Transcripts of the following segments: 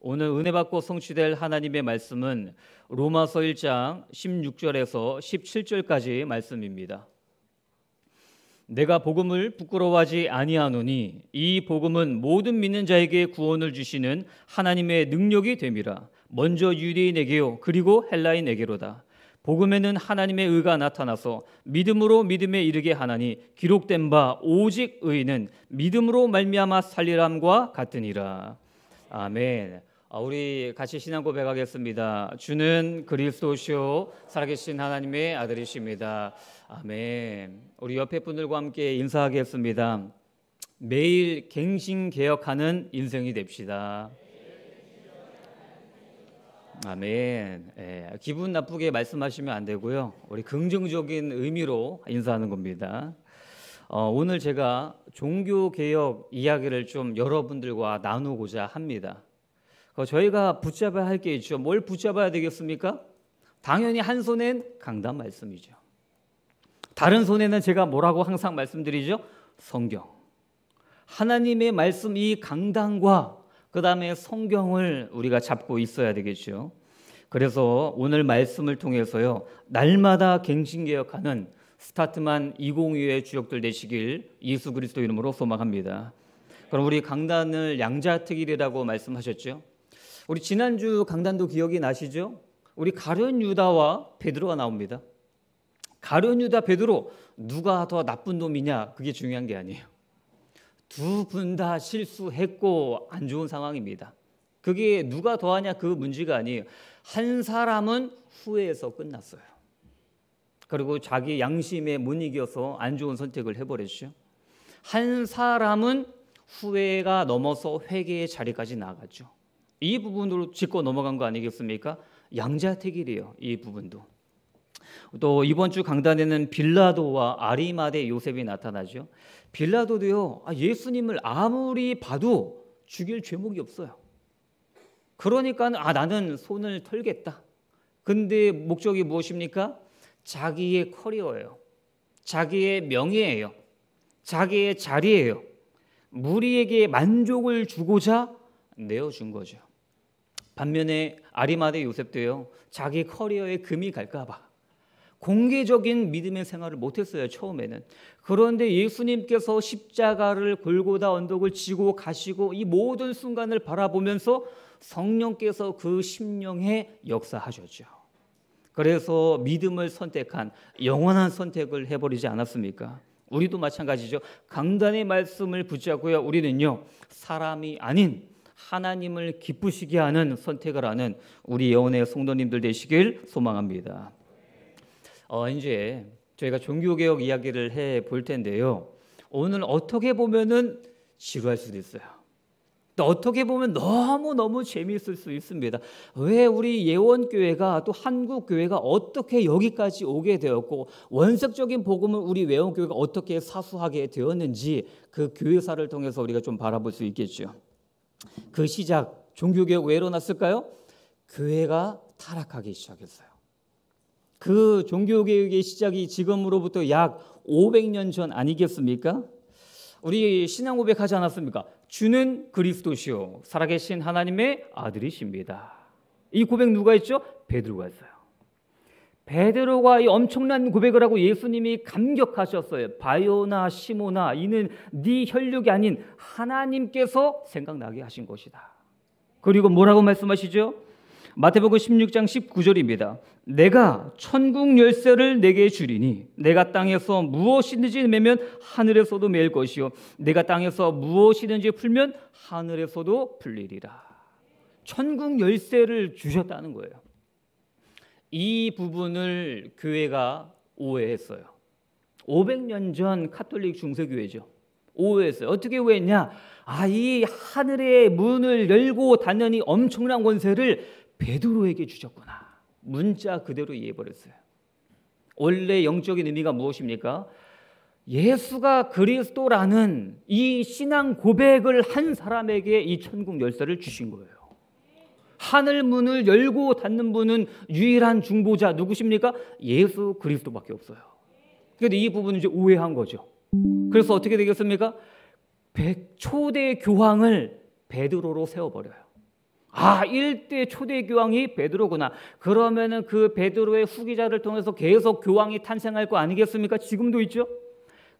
오늘 은혜 받고 성취될 하나님의 말씀은 로마서 1장 16절에서 17절까지 말씀입니다. 내가 복음을 부끄러워하지 아니하노니 이 복음은 모든 믿는 자에게 구원을 주시는 하나님의 능력이 됨이라 먼저 유대인에게요 그리고 헬라인에게로다 복음에는 하나님의 의가 나타나서 믿음으로 믿음에 이르게 하나니 기록된 바 오직 의는 믿음으로 말미암아 살리람과 같으니라 아멘 아, 우리 같이 신앙 고백하겠습니다. 주는 그리스도시요 살아계신 하나님의 아들이십니다. 아멘. 우리 옆에 분들과 함께 인사하겠습니다. 매일 갱신 개혁하는 인생이 됩시다. 아멘. 예, 기분 나쁘게 말씀하시면 안 되고요. 우리 긍정적인 의미로 인사하는 겁니다. 어, 오늘 제가 종교 개혁 이야기를 좀 여러분들과 나누고자 합니다. 그 저희가 붙잡아야 할 게 있죠. 뭘 붙잡아야 되겠습니까? 당연히 한 손엔 강단 말씀이죠. 다른 손에는 제가 뭐라고 항상 말씀드리죠? 성경. 하나님의 말씀 이 강단과 그다음에 성경을 우리가 잡고 있어야 되겠죠. 그래서 오늘 말씀을 통해서요. 날마다 갱신 개혁하는 스타트만 2025의 주역들 되시길 예수 그리스도 이름으로 소망합니다. 그럼 우리 강단을 양자특일이라고 말씀하셨죠? 우리 지난주 강단도 기억이 나시죠? 우리 가룟 유다와 베드로가 나옵니다. 가룟 유다 베드로 누가 더 나쁜 놈이냐 그게 중요한 게 아니에요. 두 분 다 실수했고 안 좋은 상황입니다. 그게 누가 더하냐 그 문제가 아니에요. 한 사람은 후회해서 끝났어요. 그리고 자기 양심에 못 이겨서 안 좋은 선택을 해버렸죠. 한 사람은 후회가 넘어서 회개의 자리까지 나가죠. 이 부분으로 짚고 넘어간 거 아니겠습니까? 양자택일이요이 부분도. 또 이번 주 강단에는 빌라도와 아리마대 요셉이 나타나죠. 빌라도도요. 아, 예수님을 아무리 봐도 죽일 죄목이 없어요. 그러니까 아 나는 손을 털겠다. 근데 목적이 무엇입니까? 자기의 커리어예요. 자기의 명예예요. 자기의 자리예요. 무리에게 만족을 주고자 내어준 거죠. 반면에 아리마대 요셉도요. 자기 커리어에 금이 갈까 봐 공개적인 믿음의 생활을 못했어요 처음에는 그런데 예수님께서 십자가를 골고다 언덕을 지고 가시고 이 모든 순간을 바라보면서 성령께서 그 심령에 역사하셨죠 그래서 믿음을 선택한 영원한 선택을 해버리지 않았습니까 우리도 마찬가지죠 강단의 말씀을 붙잡고요 우리는요 사람이 아닌 하나님을 기쁘시게 하는 선택을 하는 우리 예원의 성도님들 되시길 소망합니다. 어, 이제 저희가 종교개혁 이야기를 해 볼 텐데요. 오늘 어떻게 보면은 지루할 수도 있어요. 또 어떻게 보면 너무너무 재미있을 수 있습니다. 왜 우리 예원교회가 또 한국교회가 어떻게 여기까지 오게 되었고 원색적인 복음을 우리 외원교회가 어떻게 사수하게 되었는지 그 교회사를 통해서 우리가 좀 바라볼 수 있겠죠. 그 시작 종교개혁 왜일어 났을까요? 교회가 타락하기 시작했어요. 그 종교개혁의 시작이 지금으로부터 약 500년 전 아니겠습니까? 우리 신앙 고백 하지 않았습니까? 주는 그리스도시요 살아계신 하나님의 아들이십니다. 이 고백 누가 했죠? 베드로가 했어요. 베드로가 이 엄청난 고백을 하고 예수님이 감격하셨어요. 바요나 시모나 이는 네 혈육이 아닌 하나님께서 생각나게 하신 것이다. 그리고 뭐라고 말씀하시죠? 마태복음 16장 19절입니다. 내가 천국 열쇠를 내게 주리니 내가 땅에서 무엇이든지 매면 하늘에서도 매일 것이요 내가 땅에서 무엇이든지 풀면 하늘에서도 풀리리라. 천국 열쇠를 주셨다는 거예요. 이 부분을 교회가 오해했어요. 500년 전 카톨릭 중세교회죠. 오해했어요. 어떻게 오해했냐? 아, 이 하늘의 문을 열고 닫는 이 엄청난 권세를 베드로에게 주셨구나. 문자 그대로 이해해버렸어요. 원래 영적인 의미가 무엇입니까? 예수가 그리스도라는 이 신앙 고백을 한 사람에게 이 천국 열쇠를 주신 거예요. 하늘 문을 열고 닫는 분은 유일한 중보자 누구십니까? 예수 그리스도밖에 없어요. 그런데 이 부분은 이제 오해한 거죠. 그래서 어떻게 되겠습니까? 초대 교황을 베드로로 세워버려요. 아, 일대 초대 교황이 베드로구나. 그러면은 그 베드로의 후기자를 통해서 계속 교황이 탄생할 거 아니겠습니까? 지금도 있죠?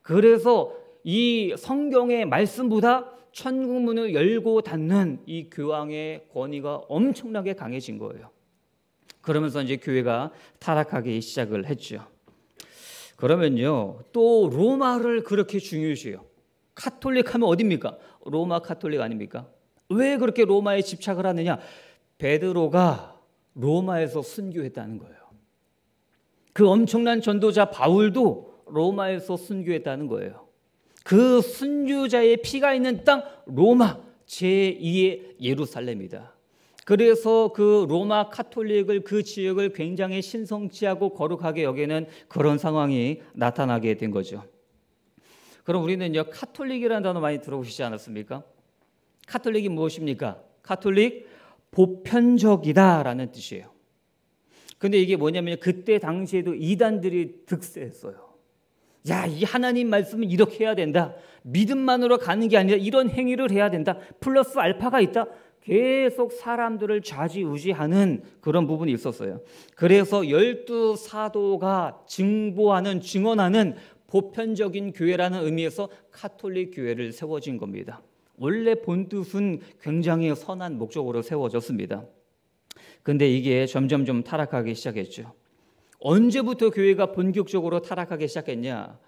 그래서 이 성경의 말씀보다 천국문을 열고 닫는 이 교황의 권위가 엄청나게 강해진 거예요. 그러면서 이제 교회가 타락하기 시작을 했죠. 그러면요. 또 로마를 그렇게 중요시해요. 카톨릭 하면 어딥니까? 로마 카톨릭 아닙니까? 왜 그렇게 로마에 집착을 하느냐? 베드로가 로마에서 순교했다는 거예요. 그 엄청난 전도자 바울도 로마에서 순교했다는 거예요. 그 순교자의 피가 있는 땅 로마 제2의 예루살렘이다. 그래서 그 로마 카톨릭을 그 지역을 굉장히 신성지하고 거룩하게 여기는 그런 상황이 나타나게 된 거죠. 그럼 우리는요 카톨릭이라는 단어 많이 들어보시지 않았습니까? 카톨릭이 무엇입니까? 카톨릭 보편적이다라는 뜻이에요. 근데 이게 뭐냐면 그때 당시에도 이단들이 득세했어요. 야, 이 하나님 말씀은 이렇게 해야 된다. 믿음만으로 가는 게 아니라 이런 행위를 해야 된다. 플러스 알파가 있다. 계속 사람들을 좌지우지하는 그런 부분이 있었어요. 그래서 열두 사도가 증보하는 증언하는 보편적인 교회라는 의미에서 카톨릭 교회를 세워진 겁니다. 원래 본 뜻은 굉장히 선한 목적으로 세워졌습니다. 근데 이게 점점 좀 타락하기 시작했죠. 언제부터 교회가 본격적으로 타락하기 시작했냐?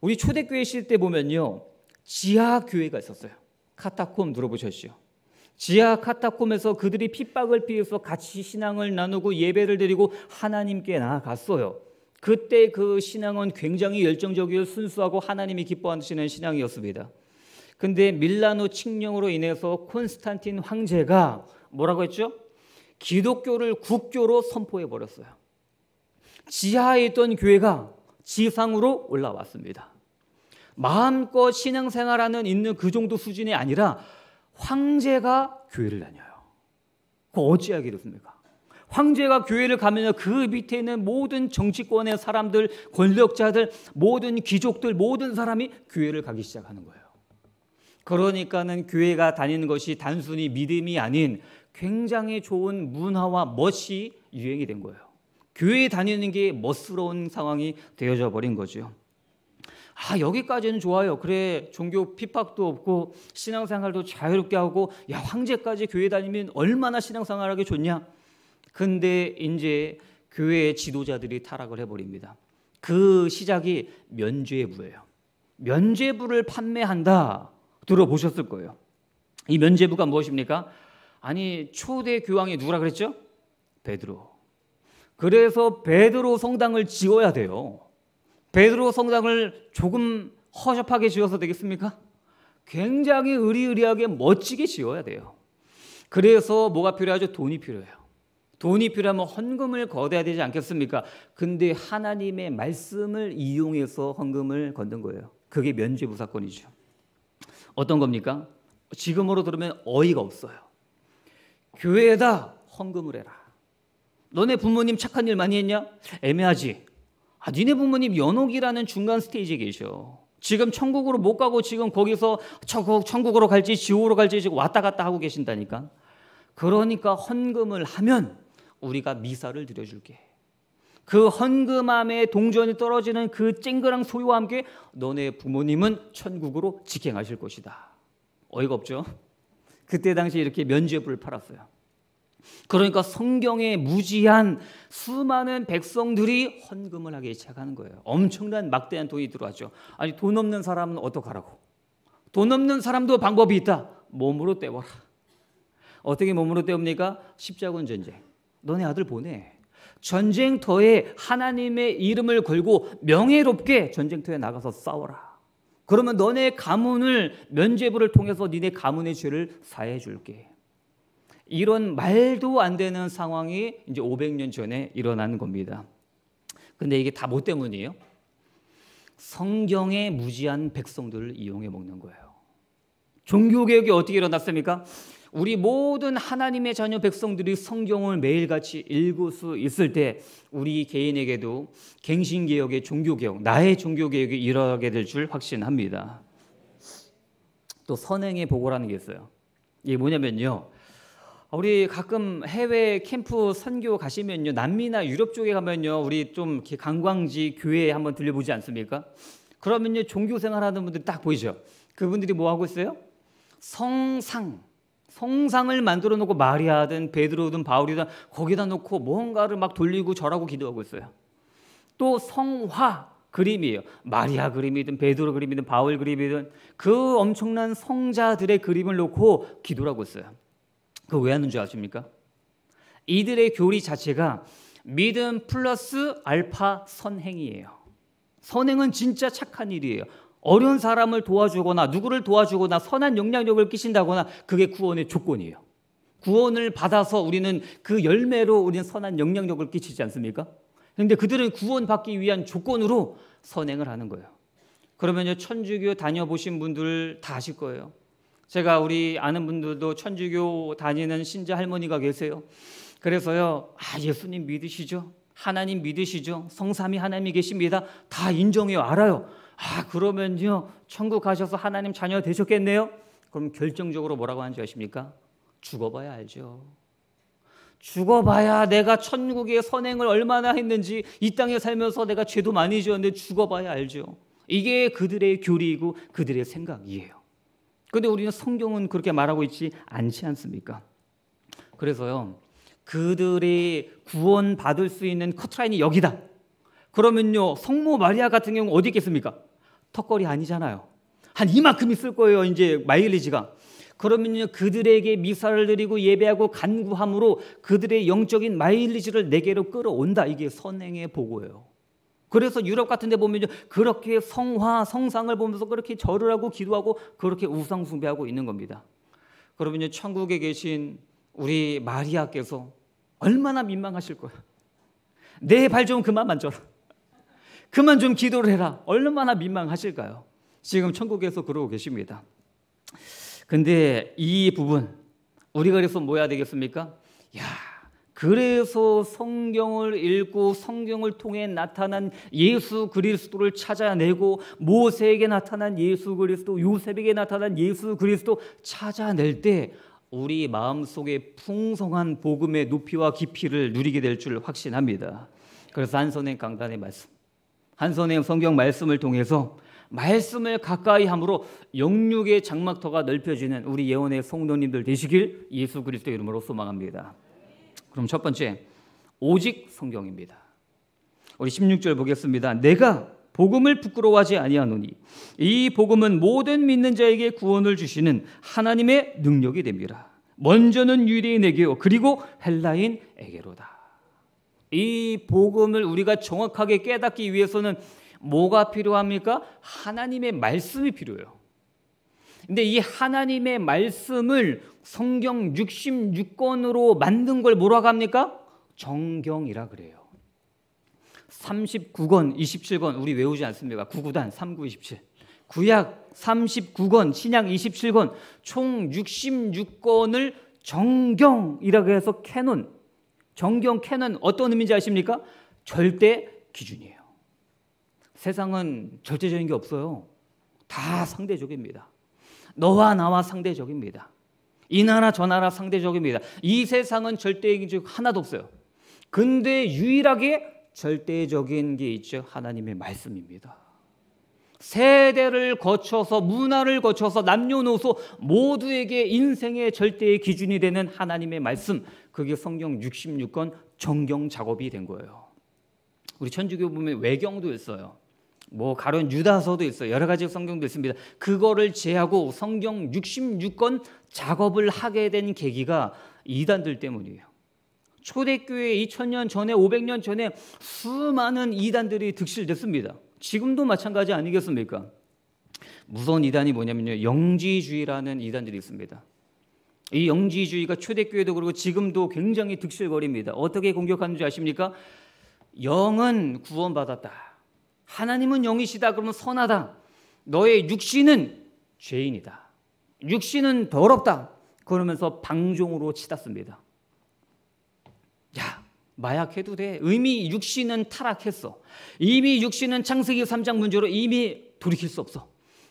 우리 초대교회 시대 보면요. 지하 교회가 있었어요. 카타콤 들어보셨죠? 지하 카타콤에서 그들이 핍박을 피해서 같이 신앙을 나누고 예배를 드리고 하나님께 나아갔어요. 그때 그 신앙은 굉장히 열정적이고 순수하고 하나님이 기뻐하시는 신앙이었습니다. 근데 밀라노 칙령으로 인해서 콘스탄틴 황제가 뭐라고 했죠? 기독교를 국교로 선포해 버렸어요. 지하에 있던 교회가 지상으로 올라왔습니다. 마음껏 신앙생활하는 있는 그 정도 수준이 아니라 황제가 교회를 다녀요. 그 어찌하기 습니까 황제가 교회를 가면 그 밑에 있는 모든 정치권의 사람들, 권력자들, 모든 귀족들, 모든 사람이 교회를 가기 시작하는 거예요. 그러니까는 교회가 다니는 것이 단순히 믿음이 아닌 굉장히 좋은 문화와 멋이 유행이 된 거예요. 교회 다니는 게 멋스러운 상황이 되어져 버린 거죠. 아, 여기까지는 좋아요. 그래, 종교 핍박도 없고, 신앙생활도 자유롭게 하고, 야, 황제까지 교회 다니면 얼마나 신앙생활하기 좋냐? 근데 이제 교회의 지도자들이 타락을 해버립니다. 그 시작이 면죄부예요. 면죄부를 판매한다. 들어보셨을 거예요. 이 면죄부가 무엇입니까? 아니, 초대 교황이 누구라 그랬죠? 베드로. 그래서 베드로 성당을 지어야 돼요. 베드로 성당을 조금 허접하게 지어서 되겠습니까? 굉장히 의리의리하게 멋지게 지어야 돼요. 그래서 뭐가 필요하죠? 돈이 필요해요. 돈이 필요하면 헌금을 거둬야 되지 않겠습니까? 근데 하나님의 말씀을 이용해서 헌금을 건든 거예요. 그게 면죄부 사건이죠. 어떤 겁니까? 지금으로 들으면 어이가 없어요. 교회에다 헌금을 해라. 너네 부모님 착한 일 많이 했냐? 애매하지. 아, 니네 부모님 연옥이라는 중간 스테이지에 계셔. 지금 천국으로 못 가고 지금 거기서 천국, 으로 갈지 지옥으로 갈지 지금 왔다 갔다 하고 계신다니까. 그러니까 헌금을 하면 우리가 미사를 드려줄게. 그 헌금함에 동전이 떨어지는 그 쨍그랑 소유와 함께 너네 부모님은 천국으로 직행하실 것이다. 어이가 없죠? 그때 당시 이렇게 면죄부를 팔았어요. 그러니까 성경에 무지한 수많은 백성들이 헌금을 하기 시작하는 거예요. 엄청난 막대한 돈이 들어왔죠. 아니 돈 없는 사람은 어떡하라고? 돈 없는 사람도 방법이 있다. 몸으로 때워라. 어떻게 몸으로 때웁니까? 십자군 전쟁. 너네 아들 보내. 전쟁터에 하나님의 이름을 걸고 명예롭게 전쟁터에 나가서 싸워라. 그러면 너네 가문을 면죄부를 통해서 니네 가문의 죄를 사해 줄게. 이런 말도 안 되는 상황이 이제 500년 전에 일어난 겁니다. 근데 이게 다 뭐 때문이에요? 성경의 무지한 백성들을 이용해 먹는 거예요. 종교개혁이 어떻게 일어났습니까? 우리 모든 하나님의 자녀 백성들이 성경을 매일같이 읽을 수 있을 때 우리 개인에게도 갱신개혁의 종교개혁, 나의 종교개혁이 일어나게 될 줄 확신합니다. 또 선행의 보고라는 게 있어요. 이게 뭐냐면요. 우리 가끔 해외 캠프 선교 가시면요. 남미나 유럽 쪽에 가면요. 우리 좀 관광지 교회에 한번 들려보지 않습니까? 그러면요. 종교 생활하는 분들 딱 보이죠. 그분들이 뭐 하고 있어요? 성상. 성상을 만들어 놓고 마리아든 베드로든 바울이든 거기다 놓고 뭔가를 막 돌리고 절하고 기도하고 있어요. 또 성화 그림이에요. 마리아 그림이든 베드로 그림이든 바울 그림이든 그 엄청난 성자들의 그림을 놓고 기도하고 있어요. 그왜 하는 줄 아십니까? 이들의 교리 자체가 믿음 플러스 알파 선행이에요. 선행은 진짜 착한 일이에요. 어려운 사람을 도와주거나 누구를 도와주거나 선한 영향력을 끼친다거나 그게 구원의 조건이에요. 구원을 받아서 우리는 그 열매로 우리는 선한 영향력을 끼치지 않습니까? 그런데 그들은 구원받기 위한 조건으로 선행을 하는 거예요. 그러면요, 천주교 다녀보신 분들 다 아실 거예요. 제가 우리 아는 분들도 천주교 다니는 신자 할머니가 계세요. 그래서요, 아, 예수님 믿으시죠? 하나님 믿으시죠? 성삼위 하나님이 계십니다. 다 인정해요, 알아요. 아, 그러면요, 천국 가셔서 하나님 자녀 되셨겠네요? 그럼 결정적으로 뭐라고 하는지 아십니까? 죽어봐야 알죠. 죽어봐야 내가 천국의 선행을 얼마나 했는지 이 땅에 살면서 내가 죄도 많이 지었는데 죽어봐야 알죠. 이게 그들의 교리이고 그들의 생각이에요. 그런데 우리는 성경은 그렇게 말하고 있지 않지 않습니까? 그래서요. 그들이 구원받을 수 있는 커트라인이 여기다. 그러면요. 성모 마리아 같은 경우 어디 있겠습니까? 턱걸이 아니잖아요. 한 이만큼 있을 거예요. 이제 마일리지가. 그러면요. 그들에게 미사를 드리고 예배하고 간구함으로 그들의 영적인 마일리지를 내게로 끌어온다. 이게 선행의 보고예요. 그래서 유럽 같은 데 보면 그렇게 성화, 성상을 보면서 그렇게 절을 하고 기도하고 그렇게 우상숭배하고 있는 겁니다. 그러면 천국에 계신 우리 마리아께서 얼마나 민망하실 거야. 내 발 좀 그만 만져라. 그만 좀 기도를 해라. 얼마나 민망하실까요? 지금 천국에서 그러고 계십니다. 근데 이 부분, 우리가 그래서 뭐 해야 되겠습니까? 야, 그래서 성경을 읽고 성경을 통해 나타난 예수 그리스도를 찾아내고 모세에게 나타난 예수 그리스도, 요셉에게 나타난 예수 그리스도 찾아낼 때 우리 마음속에 풍성한 복음의 높이와 깊이를 누리게 될 줄 확신합니다. 그래서 한선행 강단의 말씀, 한선행 성경 말씀을 통해서 말씀을 가까이 함으로 영육의 장막터가 넓혀지는 우리 예언의 성도님들 되시길 예수 그리스도 이름으로 소망합니다. 그럼 첫 번째, 오직 성경입니다. 우리 16절 보겠습니다. 내가 복음을 부끄러워하지 아니하노니 이 복음은 모든 믿는 자에게 구원을 주시는 하나님의 능력이 됩니다. 먼저는 유대인에게요. 그리고 헬라인에게로다. 이 복음을 우리가 정확하게 깨닫기 위해서는 뭐가 필요합니까? 하나님의 말씀이 필요해요. 근데 이 하나님의 말씀을 성경 66권으로 만든 걸 뭐라고 합니까? 정경이라 그래요. 39권, 27권 우리 외우지 않습니까? 9구단 3927. 구약 39권, 신약 27권 총 66권을 정경이라고 해서 캐논 정경 캐논 어떤 의미인지 아십니까? 절대 기준이에요. 세상은 절대적인 게 없어요. 다 상대적입니다. 너와 나와 상대적입니다. 이 나라 저 나라 상대적입니다. 이 세상은 절대적인 적 하나도 없어요. 근데 유일하게 절대적인 게 있죠. 하나님의 말씀입니다. 세대를 거쳐서 문화를 거쳐서 남녀노소 모두에게 인생의 절대의 기준이 되는 하나님의 말씀 그게 성경 66권 정경 작업이 된 거예요. 우리 천주교 보면 외경도 있어요. 뭐 가론 유다서도 있어요. 여러 가지 성경도 있습니다. 그거를 제하고 성경 66권 작업을 하게 된 계기가 이단들 때문이에요. 초대교회 2000년 전에 500년 전에 수많은 이단들이 득실됐습니다. 지금도 마찬가지 아니겠습니까? 무서운 이단이 뭐냐면요. 영지주의라는 이단들이 있습니다. 이 영지주의가 초대교회도 그리고 지금도 굉장히 득실거립니다. 어떻게 공격하는지 아십니까? 영은 구원받았다. 하나님은 영이시다 그러면 선하다. 너의 육신은 죄인이다. 육신은 더럽다. 그러면서 방종으로 치닫습니다. 야, 마약해도 돼. 이미 육신은 타락했어. 이미 육신은 창세기 3장 문제로 이미 돌이킬 수 없어.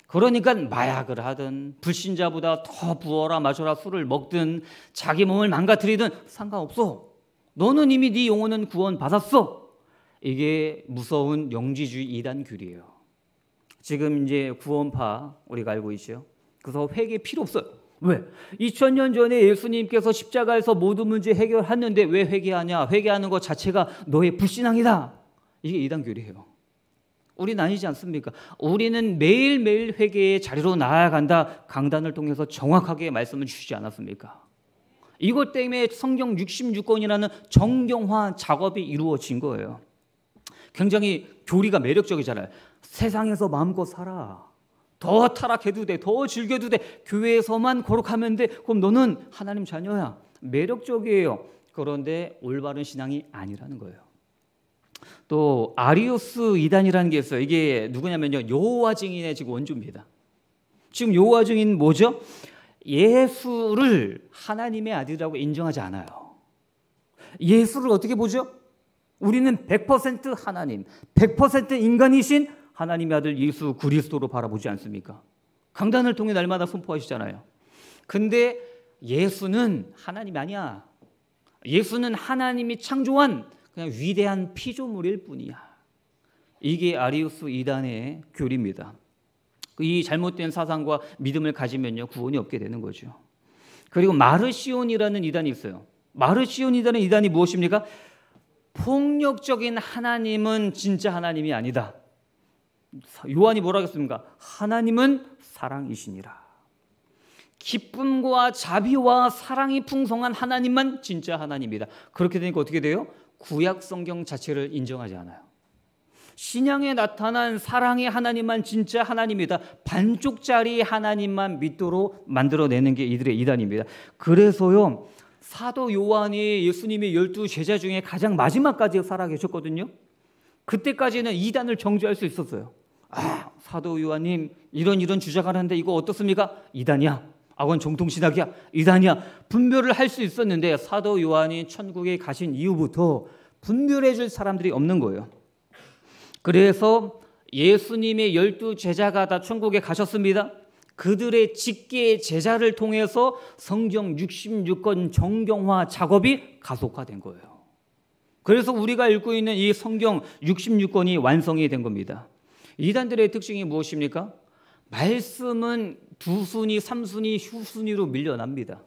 그러니까 마약을 하든 불신자보다 더 부어라 마셔라 술을 먹든 자기 몸을 망가뜨리든 상관없어. 너는 이미 네 영혼은 구원 받았어. 이게 무서운 영지주의 이단귤이에요. 지금 이제 구원파 우리가 알고 있죠. 그래서 회개 필요 없어요. 왜? 2000년 전에 예수님께서 십자가에서 모든 문제 해결했는데 왜 회개하냐? 회개하는 것 자체가 너의 불신앙이다. 이게 이단교리예요. 우리는 아니지 않습니까? 우리는 매일매일 회개의 자리로 나아간다. 강단을 통해서 정확하게 말씀을 주시지 않았습니까? 이것 때문에 성경 66권이라는 정경화 작업이 이루어진 거예요. 굉장히 교리가 매력적이잖아요. 세상에서 마음껏 살아. 더 타락해도 돼. 더 즐겨도 돼. 교회에서만 거룩하면 돼. 그럼 너는 하나님 자녀야. 매력적이에요. 그런데 올바른 신앙이 아니라는 거예요. 또 아리오스 이단이라는 게 있어요. 이게 누구냐면요. 여호와 증인의 지금 원조입니다. 지금 여호와 증인 뭐죠? 예수를 하나님의 아들이라고 인정하지 않아요. 예수를 어떻게 보죠? 우리는 100% 하나님, 100% 인간이신 하나님의 아들 예수 그리스도로 바라보지 않습니까? 강단을 통해 날마다 선포하시잖아요. 근데 예수는 하나님 아니야. 예수는 하나님이 창조한 그냥 위대한 피조물일 뿐이야. 이게 아리우스 이단의 교리입니다. 이 잘못된 사상과 믿음을 가지면요 구원이 없게 되는 거죠. 그리고 마르시온이라는 이단이 있어요. 마르시온이라는 이단이 무엇입니까? 폭력적인 하나님은 진짜 하나님이 아니다. 요한이 뭐라겠습니까? 하나님은 사랑이시니라. 기쁨과 자비와 사랑이 풍성한 하나님만 진짜 하나님이다. 그렇게 되니까 어떻게 돼요? 구약 성경 자체를 인정하지 않아요. 신앙에 나타난 사랑의 하나님만 진짜 하나님이다. 반쪽짜리 하나님만 믿도록 만들어내는 게 이들의 이단입니다. 그래서요, 사도 요한이 예수님의 열두 제자 중에 가장 마지막까지 살아 계셨거든요. 그때까지는 이단을 정죄할 수 있었어요. 아, 사도 요한님 이런 이런 주장하는데 이거 어떻습니까? 이단이야. 아, 그건 정통신학이야. 이단이야. 분별을 할 수 있었는데 사도 요한이 천국에 가신 이후부터 분별해 줄 사람들이 없는 거예요. 그래서 예수님의 열두 제자가 다 천국에 가셨습니다. 그들의 직계 제자를 통해서 성경 66권 정경화 작업이 가속화된 거예요. 그래서 우리가 읽고 있는 이 성경 66권이 완성이 된 겁니다. 이단들의 특징이 무엇입니까? 말씀은 두 순위, 삼 순위, 휴 순위로 밀려납니다.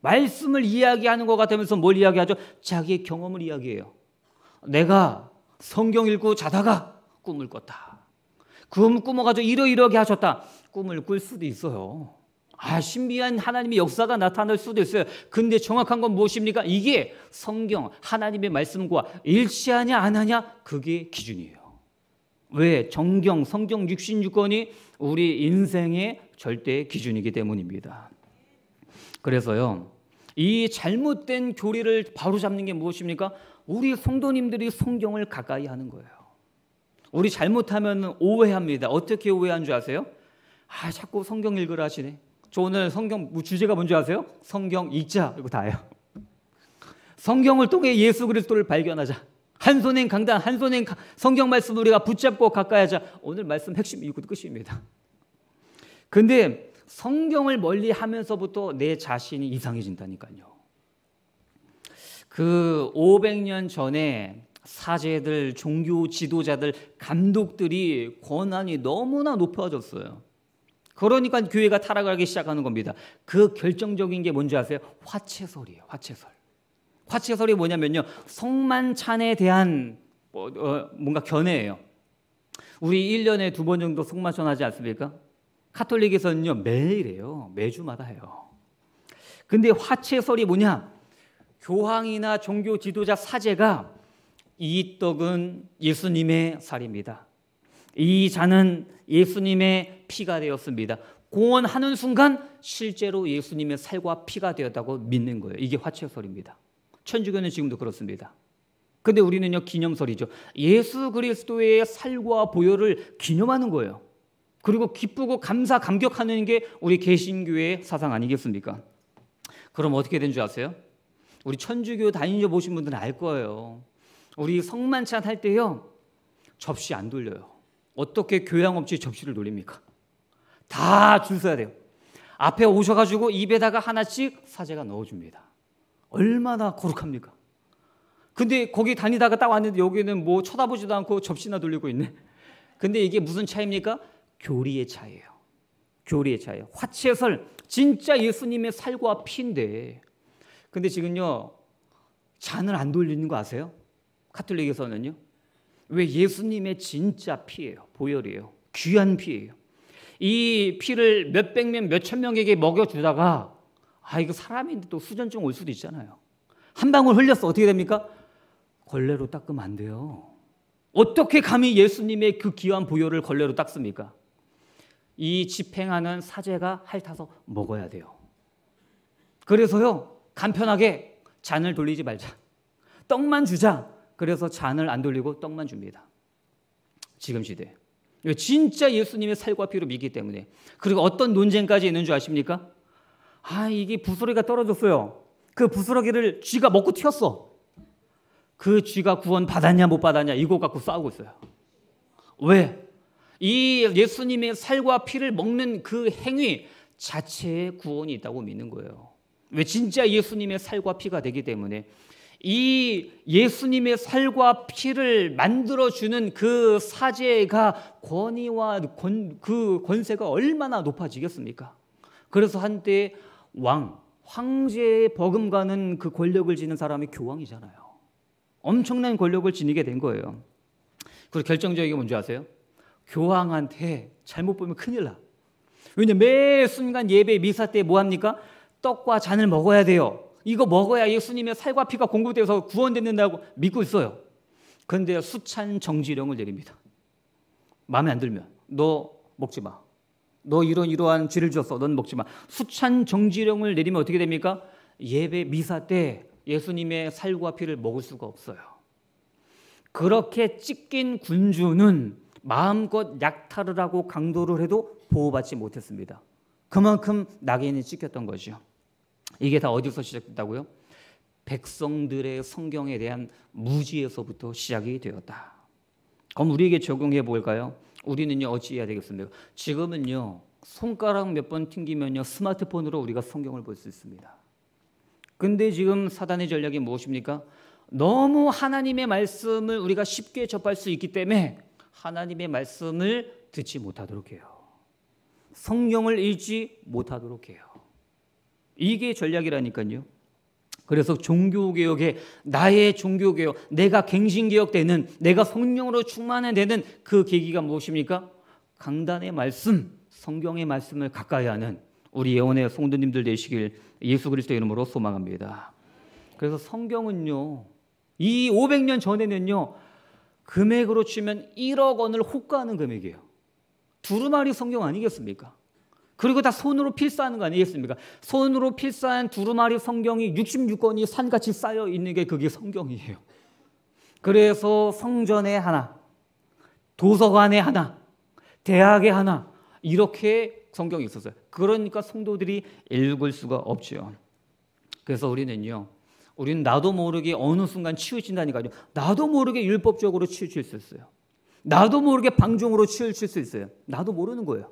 말씀을 이야기하는 것 같으면서 뭘 이야기하죠? 자기의 경험을 이야기해요. 내가 성경 읽고 자다가 꿈을 꿨다. 꿈 꾸며가지고 이러이러하게 하셨다. 꿈을 꿀 수도 있어요. 아, 신비한 하나님의 역사가 나타날 수도 있어요. 근데 정확한 건 무엇입니까? 이게 성경, 하나님의 말씀과 일치하냐, 안 하냐, 그게 기준이에요. 왜? 정경, 성경 66권이 우리 인생의 절대 기준이기 때문입니다. 그래서요, 이 잘못된 교리를 바로잡는 게 무엇입니까? 우리 성도님들이 성경을 가까이 하는 거예요. 우리 잘못하면 오해합니다. 어떻게 오해한 줄 아세요? 아, 자꾸 성경 읽으라 하시네. 저 오늘 성경 뭐 주제가 뭔지 아세요? 성경 읽자. 이거 다예요. 성경을 통해 예수 그리스도를 발견하자. 한 손엔 강단, 한 손엔 성경 말씀 우리가 붙잡고 가까이 하자. 오늘 말씀 핵심 이것도 끝입니다. 근데 성경을 멀리 하면서부터 내 자신이 이상해진다니까요. 그 500년 전에 사제들, 종교 지도자들, 감독들이 권한이 너무나 높아졌어요. 그러니까 교회가 타락하기 시작하는 겁니다. 그 결정적인 게 뭔지 아세요? 화채설이에요. 화채설. 화채설이 뭐냐면요. 성만찬에 대한 어, 어, 뭔가 견해예요. 우리 1년에 두 번 정도 성만찬 하지 않습니까? 카톨릭에서는요. 매일 해요. 매주마다 해요. 근데 화채설이 뭐냐? 교황이나 종교 지도자 사제가 이 떡은 예수님의 살입니다. 이 잔은 예수님의 피가 되었습니다. 공언하는 순간 실제로 예수님의 살과 피가 되었다고 믿는 거예요. 이게 화채설입니다. 천주교는 지금도 그렇습니다. 근데 우리는요 기념설이죠. 예수 그리스도의 살과 보혈을 기념하는 거예요. 그리고 기쁘고 감사 감격하는 게 우리 개신교의 사상 아니겠습니까? 그럼 어떻게 된 줄 아세요? 우리 천주교 다니셔 보신 분들은 알 거예요. 우리 성만찬 할 때요 접시 안 돌려요. 어떻게 교양 없이 접시를 돌립니까? 다줄 서야 돼요. 앞에 오셔가지고 입에다가 하나씩 사제가 넣어줍니다. 얼마나 거룩합니까? 근데 거기 다니다가 딱 왔는데 여기는 뭐 쳐다보지도 않고 접시나 돌리고 있네. 근데 이게 무슨 차입니까? 교리의 차이예요. 교리의 차이예요. 화채설 진짜 예수님의 살과 피인데. 근데 지금요 잔을 안 돌리는 거 아세요? 카톨릭에서는요. 왜 예수님의 진짜 피예요. 보혈이에요. 귀한 피예요. 이 피를 몇 백 명, 몇천 명에게 먹여주다가 아, 이거 사람인데 또 수전증 올 수도 있잖아요. 한 방울 흘렸어. 어떻게 됩니까? 걸레로 닦으면 안 돼요. 어떻게 감히 예수님의 그 귀한 보혈을 걸레로 닦습니까? 이 집행하는 사제가 핥아서 먹어야 돼요. 그래서요, 간편하게 잔을 돌리지 말자. 떡만 주자. 그래서 잔을 안 돌리고 떡만 줍니다. 지금 시대에. 진짜 예수님의 살과 피로 믿기 때문에. 그리고 어떤 논쟁까지 있는 줄 아십니까? 아, 이게 부스러기가 떨어졌어요. 그 부스러기를 쥐가 먹고 튀었어. 그 쥐가 구원 받았냐 못 받았냐 이거 갖고 싸우고 있어요. 왜? 이 예수님의 살과 피를 먹는 그 행위 자체에 구원이 있다고 믿는 거예요. 왜 진짜 예수님의 살과 피가 되기 때문에 이 예수님의 살과 피를 만들어주는 그 사제가 권위와 권, 그 권세가 얼마나 높아지겠습니까? 그래서 한때 왕, 황제에 버금가는 그 권력을 지닌 사람이 교황이잖아요. 엄청난 권력을 지니게 된 거예요. 그리고 결정적인 게 뭔지 아세요? 교황한테 잘못 보면 큰일 나. 왜냐 매 순간 예배 미사 때 뭐 합니까? 떡과 잔을 먹어야 돼요. 이거 먹어야 예수님의 살과 피가 공급되어서 구원된다고 믿고 있어요. 그런데 수찬 정지령을 내립니다. 마음에 안 들면 너 먹지 마. 너 이런 이러한 죄를 지었어. 넌 먹지 마. 수찬 정지령을 내리면 어떻게 됩니까? 예배 미사 때 예수님의 살과 피를 먹을 수가 없어요. 그렇게 찢긴 군주는 마음껏 약탈을 하고 강도를 해도 보호받지 못했습니다. 그만큼 낙인이 찍혔던 거죠. 이게 다 어디서 시작됐다고요? 백성들의 성경에 대한 무지에서부터 시작이 되었다. 그럼 우리에게 적용해 볼까요? 우리는요 어찌해야 되겠습니까? 지금은요 손가락 몇 번 튕기면요 스마트폰으로 우리가 성경을 볼 수 있습니다. 근데 지금 사단의 전략이 무엇입니까? 너무 하나님의 말씀을 우리가 쉽게 접할 수 있기 때문에 하나님의 말씀을 듣지 못하도록 해요. 성경을 읽지 못하도록 해요. 이게 전략이라니까요. 그래서 종교개혁에 나의 종교개혁, 내가 갱신개혁되는, 내가 성령으로 충만해되는 그 계기가 무엇입니까? 강단의 말씀, 성경의 말씀을 가까이 하는 우리 예원의 성도님들 되시길 예수 그리스도의 이름으로 소망합니다. 그래서 성경은요, 이 500년 전에는요, 금액으로 치면 1억 원을 호가하는 금액이에요. 두루마리 성경 아니겠습니까? 그리고 다 손으로 필사하는 거 아니겠습니까? 손으로 필사한 두루마리 성경이 66권이 산같이 쌓여 있는 게 그게 성경이에요. 그래서 성전에 하나, 도서관에 하나, 대학에 하나 이렇게 성경이 있었어요. 그러니까 성도들이 읽을 수가 없지 그래서 우리는요. 우리는 나도 모르게 어느 순간 치우친다니까요. 나도 모르게 율법적으로 치우칠 수 있어요. 나도 모르게 방종으로 치우칠 수 있어요. 나도 모르는 거예요.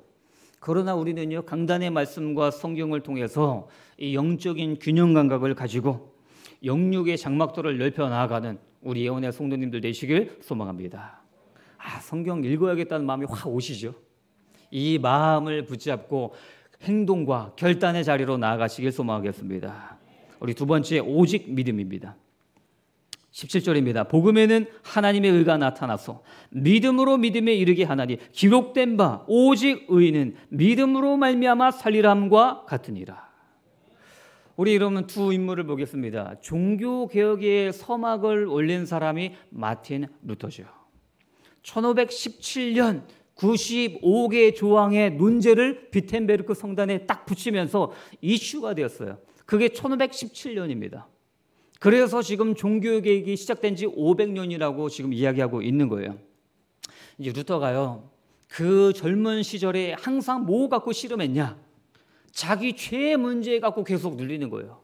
그러나 우리는요, 강단의 말씀과 성경을 통해서 이 영적인 균형 감각을 가지고 영육의 장막도를 넓혀 나아가는 우리 예언의 성도님들 되시길 소망합니다. 아, 성경 읽어야겠다는 마음이 확 오시죠. 이 마음을 붙잡고 행동과 결단의 자리로 나아가시길 소망하겠습니다. 우리 두 번째 오직 믿음입니다. 17절입니다. 복음에는 하나님의 의가 나타나서 믿음으로 믿음에 이르게 하나니 기록된 바 오직 의는 믿음으로 말미암아 살리람과 같으니라. 우리 이러면 두 인물을 보겠습니다. 종교 개혁의 서막을 올린 사람이 마틴 루터죠. 1517년 95개 조항의 논제를 비텐베르크 성단에 딱 붙이면서 이슈가 되었어요. 그게 1517년입니다. 그래서 지금 종교개혁이 시작된 지 500년이라고 지금 이야기하고 있는 거예요. 이제 루터가요. 그 젊은 시절에 항상 뭐 갖고 씨름했냐? 자기 죄 문제 갖고 계속 눌리는 거예요.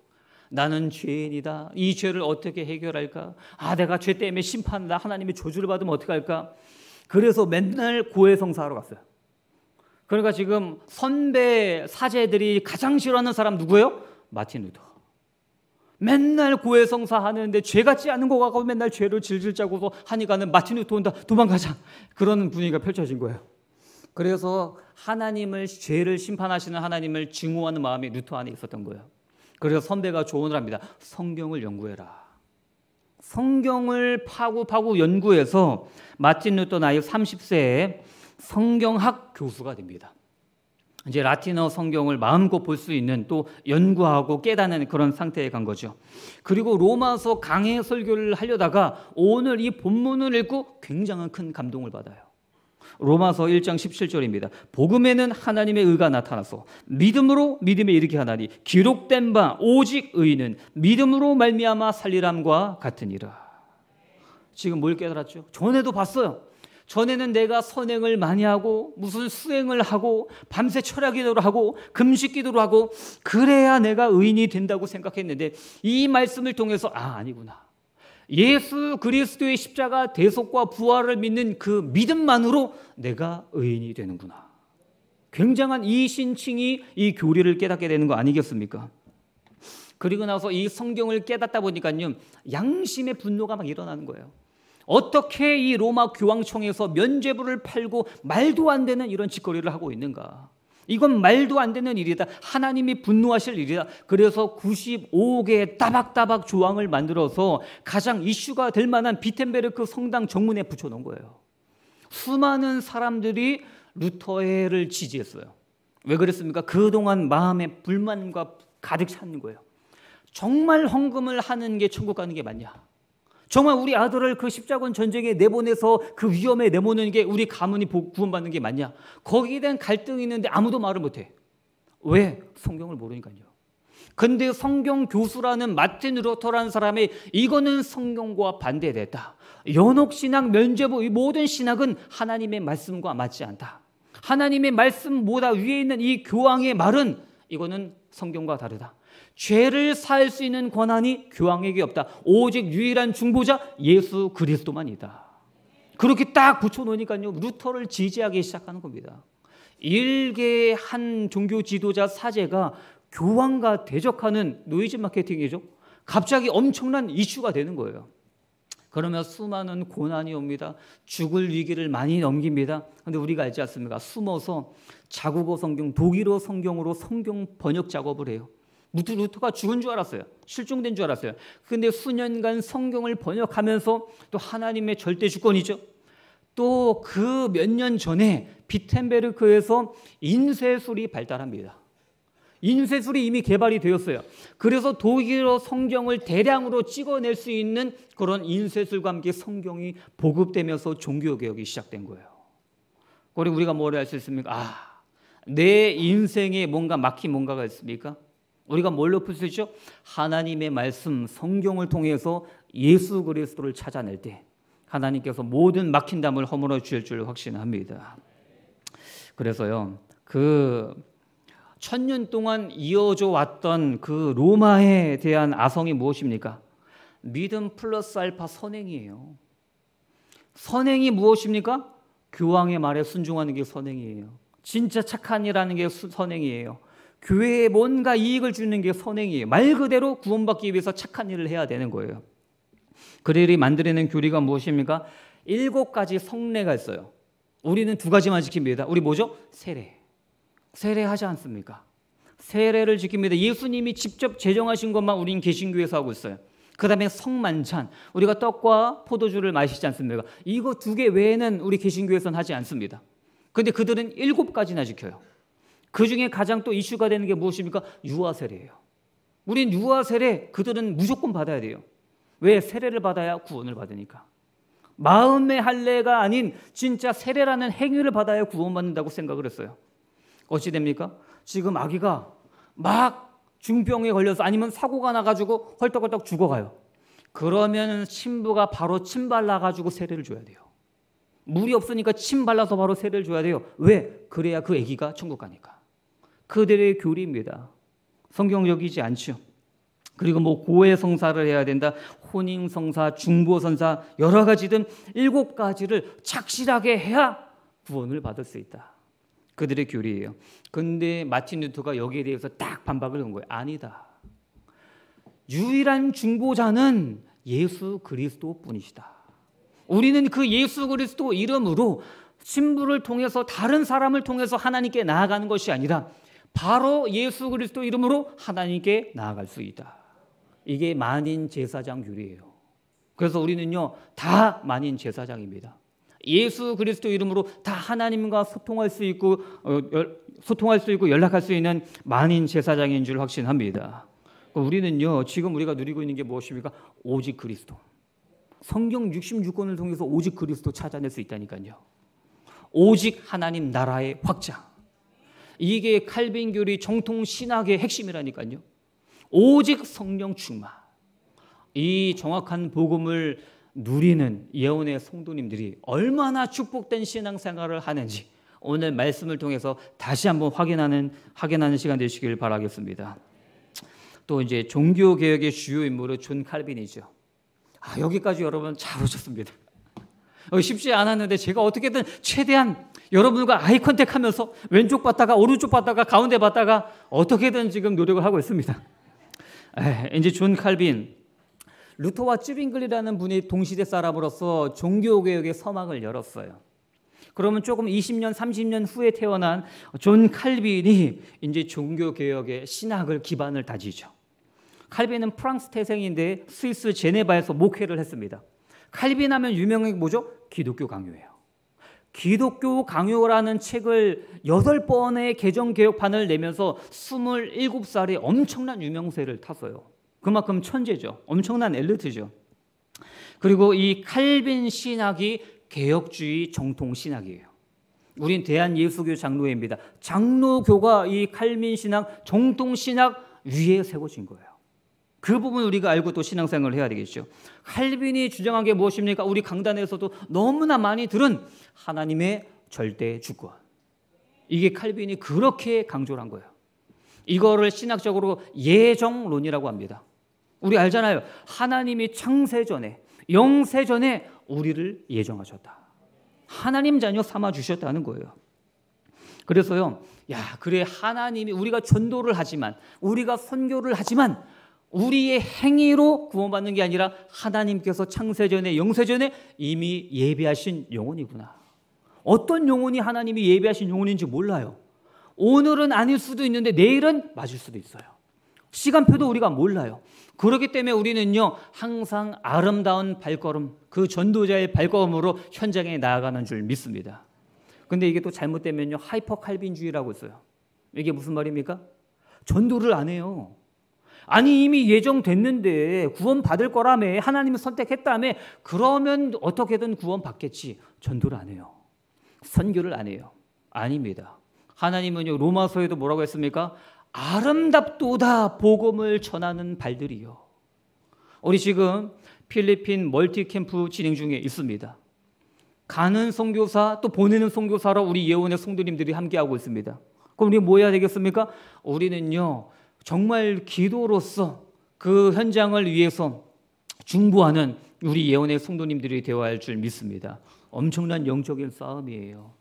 나는 죄인이다. 이 죄를 어떻게 해결할까? 아, 내가 죄 때문에 심판다. 하나님의 저주를 받으면 어떡할까? 그래서 맨날 고해성사하러 갔어요. 그러니까 지금 선배 사제들이 가장 싫어하는 사람 누구예요? 마틴 루터. 맨날 고해성사 하는데 죄 같지 않은 거 같고 맨날 죄를 질질 짜고서 하니까는 마틴 루터 온다 도망가자 그런 분위기가 펼쳐진 거예요. 그래서 하나님을 죄를 심판하시는 하나님을 증오하는 마음이 루터 안에 있었던 거예요. 그래서 선배가 조언을 합니다. 성경을 연구해라. 성경을 파고 파고 연구해서 마틴 루터 나이 30세에 성경학 교수가 됩니다. 이제 라틴어 성경을 마음껏 볼 수 있는 또 연구하고 깨닫는 그런 상태에 간 거죠. 그리고 로마서 강해 설교를 하려다가 오늘 이 본문을 읽고 굉장한 큰 감동을 받아요. 로마서 1장 17절입니다. 복음에는 하나님의 의가 나타나서 믿음으로 믿음에 이르게 하나니 기록된 바 오직 의는 믿음으로 말미암아 살리람과 같으니라. 지금 뭘 깨달았죠? 전에도 봤어요. 전에는 내가 선행을 많이 하고 무슨 수행을 하고 밤새 철학 기도를 하고 금식 기도를 하고 그래야 내가 의인이 된다고 생각했는데 이 말씀을 통해서 아 아니구나. 예수 그리스도의 십자가 대속과 부활을 믿는 그 믿음만으로 내가 의인이 되는구나. 굉장한 이 신칭이 이 교리를 깨닫게 되는 거 아니겠습니까? 그리고 나서 이 성경을 깨닫다 보니까요. 양심의 분노가 막 일어나는 거예요. 어떻게 이 로마 교황청에서 면죄부를 팔고 말도 안 되는 이런 짓거리를 하고 있는가? 이건 말도 안 되는 일이다. 하나님이 분노하실 일이다. 그래서 95개의 따박따박 조항을 만들어서 가장 이슈가 될 만한 비텐베르크 성당 정문에 붙여놓은 거예요. 수많은 사람들이 루터회를 지지했어요. 왜 그랬습니까? 그동안 마음에 불만과 가득 찬 거예요. 정말 헌금을 하는 게 천국 가는 게 맞냐? 정말 우리 아들을 그 십자군 전쟁에 내보내서 그 위험에 내모는 게 우리 가문이 구원받는 게 맞냐? 거기에 대한 갈등이 있는데 아무도 말을 못해. 왜? 성경을 모르니까요. 근데 성경 교수라는 마틴 루터라는 사람이 이거는 성경과 반대됐다. 연옥신앙 면죄부, 이 모든 신학은 하나님의 말씀과 맞지 않다. 하나님의 말씀보다 위에 있는 이 교황의 말은 이거는 성경과 다르다. 죄를 살 수 있는 권한이 교황에게 없다. 오직 유일한 중보자 예수 그리스도만이다. 그렇게 딱 붙여놓으니까요. 루터를 지지하기 시작하는 겁니다. 일개의 한 종교 지도자 사제가 교황과 대적하는 노이즈 마케팅이죠. 갑자기 엄청난 이슈가 되는 거예요. 그러면 수많은 고난이 옵니다. 죽을 위기를 많이 넘깁니다. 그런데 우리가 알지 않습니까? 숨어서 자국어 성경, 독일어 성경으로 성경 번역 작업을 해요. 루트가 죽은 줄 알았어요. 실종된 줄 알았어요. 근데 수년간 성경을 번역하면서 또 하나님의 절대 주권이죠. 또 그 몇 년 전에 비텐베르크에서 인쇄술이 발달합니다. 인쇄술이 이미 개발이 되었어요. 그래서 독일어 성경을 대량으로 찍어낼 수 있는 그런 인쇄술과 함께 성경이 보급되면서 종교개혁이 시작된 거예요. 그리고 우리가 뭘를할수 있습니까? 아, 내 인생에 뭔가 막힌 뭔가가 있습니까? 우리가 뭘로 풀수죠 하나님의 말씀, 성경을 통해서 예수 그리스도를 찾아낼 때 하나님께서 모든 막힌 담을 허물어 주실 줄 확신합니다. 그래서요. 그 천 년 동안 이어져 왔던 그 로마에 대한 아성이 무엇입니까? 믿음 플러스 알파 선행이에요. 선행이 무엇입니까? 교황의 말에 순종하는 게 선행이에요. 진짜 착한 이라는 게 선행이에요. 교회에 뭔가 이익을 주는 게 선행이에요. 말 그대로 구원받기 위해서 착한 일을 해야 되는 거예요. 그들이 만들어낸 교리가 무엇입니까? 일곱 가지 성례가 있어요. 우리는 두 가지만 지킵니다. 우리 뭐죠? 세례. 세례하지 않습니까? 세례를 지킵니다. 예수님이 직접 제정하신 것만 우리 개신교에서 하고 있어요. 그 다음에 성만찬. 우리가 떡과 포도주를 마시지 않습니까? 이거 두 개 외에는 우리 개신교에서는 하지 않습니다. 근데 그들은 일곱 가지나 지켜요. 그 중에 가장 또 이슈가 되는 게 무엇입니까? 유아 세례예요. 우린 유아 세례 그들은 무조건 받아야 돼요. 왜 세례를 받아야 구원을 받으니까. 마음의 할례가 아닌 진짜 세례라는 행위를 받아야 구원받는다고 생각을 했어요. 어찌 됩니까? 지금 아기가 막 중병에 걸려서 아니면 사고가 나가지고 헐떡헐떡 죽어가요. 그러면 은 신부가 바로 침 발라가지고 세례를 줘야 돼요. 물이 없으니까 침 발라서 바로 세례를 줘야 돼요. 왜? 그래야 그 아기가 천국 가니까. 그들의 교리입니다. 성경적이지 않죠. 그리고 뭐 고해 성사를 해야 된다, 혼인 성사, 중보 선사 여러 가지 등 일곱 가지를 착실하게 해야 구원을 받을 수 있다. 그들의 교리예요. 근데 마틴 루터가 여기에 대해서 딱 반박을 한 거예요. 아니다. 유일한 중보자는 예수 그리스도뿐이시다. 우리는 그 예수 그리스도 이름으로 신부를 통해서 다른 사람을 통해서 하나님께 나아가는 것이 아니라 바로 예수 그리스도 이름으로 하나님께 나아갈 수 있다. 이게 만인 제사장 규례예요. 그래서 우리는요, 다 만인 제사장입니다. 예수 그리스도 이름으로 다 하나님과 소통할 수 있고 어, 소통할 수 있고 연락할 수 있는 만인 제사장인 줄 확신합니다. 우리는요, 지금 우리가 누리고 있는 게 무엇입니까? 오직 그리스도. 성경 66권을 통해서 오직 그리스도 찾아낼 수 있다니까요. 오직 하나님 나라의 확장. 이게 칼빈교리 정통 신학의 핵심이라니까요. 오직 성령 충만. 이 정확한 복음을 누리는 예언의 성도님들이 얼마나 축복된 신앙생활을 하는지 오늘 말씀을 통해서 다시 한번 확인하는 확인하는 시간 되시길 바라겠습니다. 또 이제 종교 개혁의 주요 인물은 존 칼빈이죠. 아, 여기까지 여러분 잘 오셨습니다. 어, 쉽지 않았는데 제가 어떻게든 최대한 여러분과 아이 컨택하면서 왼쪽 봤다가 오른쪽 봤다가 가운데 봤다가 어떻게든 지금 노력을 하고 있습니다. 이제 존 칼빈 루터와 쯔빙글이라는 분이 동시대 사람으로서 종교개혁의 서막을 열었어요. 그러면 조금 20년, 30년 후에 태어난 존 칼빈이 이제 종교개혁의 신학을 기반을 다지죠. 칼빈은 프랑스 태생인데 스위스 제네바에서 목회를 했습니다. 칼빈 하면 유명한 게 뭐죠? 기독교 강요예요. 기독교 강요라는 책을 8번의 개정 개혁판을 내면서 27살에 엄청난 유명세를 탔어요. 그만큼 천재죠. 엄청난 엘리트죠. 그리고 이 칼빈 신학이 개혁주의 정통 신학이에요. 우린 대한예수교 장로회입니다. 장로교가 이 칼빈 신학, 정통 신학 위에 세워진 거예요. 그 부분 우리가 알고 또 신앙생활을 해야 되겠죠. 칼빈이 주장한 게 무엇입니까? 우리 강단에서도 너무나 많이 들은 하나님의 절대 주권. 이게 칼빈이 그렇게 강조를 한 거예요. 이거를 신학적으로 예정론이라고 합니다. 우리 알잖아요. 하나님이 창세전에 영세전에 우리를 예정하셨다. 하나님 자녀 삼아 주셨다는 거예요. 그래서요. 야, 그래 하나님이 우리가 전도를 하지만 우리가 선교를 하지만 우리의 행위로 구원받는 게 아니라 하나님께서 창세전에 영세전에 이미 예비하신 영혼이구나. 어떤 영혼이 하나님이 예비하신 영혼인지 몰라요. 오늘은 아닐 수도 있는데 내일은 맞을 수도 있어요. 시간표도 우리가 몰라요. 그렇기 때문에 우리는요, 항상 아름다운 발걸음, 그 전도자의 발걸음으로 현장에 나아가는 줄 믿습니다. 근데 이게 또 잘못되면요, 하이퍼 칼빈주의라고 있어요. 이게 무슨 말입니까? 전도를 안 해요. 아니 이미 예정됐는데 구원받을 거라며 하나님을 선택했다며 그러면 어떻게든 구원받겠지. 전도를 안 해요. 선교를 안 해요. 아닙니다. 하나님은요 로마서에도 뭐라고 했습니까? 아름답도다 복음을 전하는 발들이요. 우리 지금 필리핀 멀티 캠프 진행 중에 있습니다. 가는 선교사 또 보내는 선교사로 우리 예원의 성도님들이 함께하고 있습니다. 그럼 우리 뭐 해야 되겠습니까? 우리는요 정말 기도로서 그 현장을 위해서 중보하는 우리 예언의 성도님들이 되어야 할줄 믿습니다. 엄청난 영적인 싸움이에요.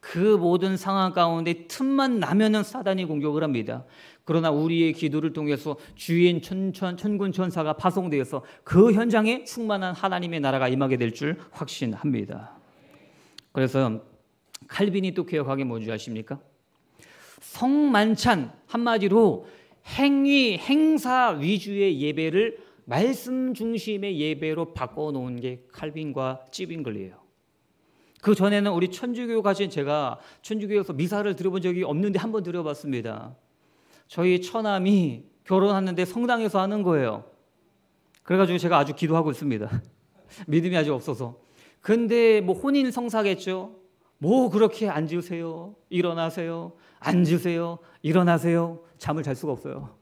그 모든 상황 가운데 틈만 나면은 사단이 공격을 합니다. 그러나 우리의 기도를 통해서 주인 천천 천군 천사가 파송되어서 그 현장에 충만한 하나님의 나라가 임하게 될 줄 확신합니다. 그래서 칼빈이 또 개혁하게 뭔지 아십니까? 성만찬 한마디로 행위, 행사 위주의 예배를 말씀 중심의 예배로 바꿔놓은 게 칼빈과 찌빙글리예요. 그 전에는 우리 천주교 가신 제가 천주교에서 미사를 들어본 적이 없는데 한번 들어봤습니다. 저희 처남이 결혼하는데 성당에서 하는 거예요. 그래가지고 제가 아주 기도하고 있습니다. 믿음이 아직 없어서. 근데 뭐 혼인 성사겠죠? 뭐 그렇게 앉으세요. 일어나세요. 앉으세요. 일어나세요. 잠을 잘 수가 없어요.